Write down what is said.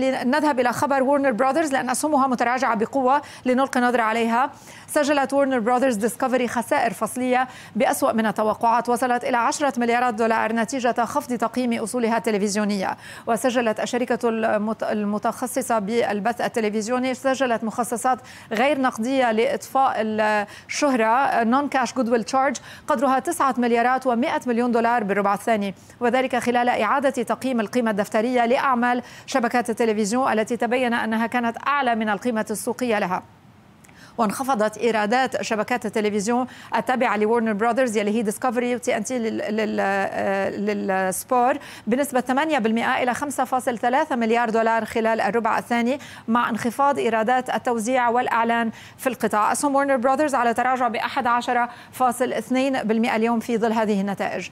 لنذهب إلى خبر ورنر براذرز لأن أسهمها متراجعة بقوة لنلقي نظرة عليها سجلت ورنر براذرز ديسكفري خسائر فصلية بأسوأ من التوقعات وصلت إلى 10 مليارات دولار نتيجة خفض تقييم أصولها التلفزيونية وسجلت الشركة المتخصصة بالبث التلفزيوني سجلت مخصصات غير نقدية لإطفاء الشهرة نون كاش جودويل تشارج قدرها 9 مليارات و100 مليون دولار بالربع الثاني وذلك خلال إعادة تقييم القيمة الدفترية لأعمال شبكات التلفزيون التلفزيون التي تبين أنها كانت أعلى من القيمة السوقية لها وانخفضت ايرادات شبكات التلفزيون التابعه لورنر براذرز يلي هي ديسكفري وتي ان تي للسبور بنسبه 8% الى 5.3 مليار دولار خلال الربع الثاني مع انخفاض ايرادات التوزيع والاعلان في القطاع، اسهم ورنر براذرز على تراجع ب 11.2% اليوم في ظل هذه النتائج.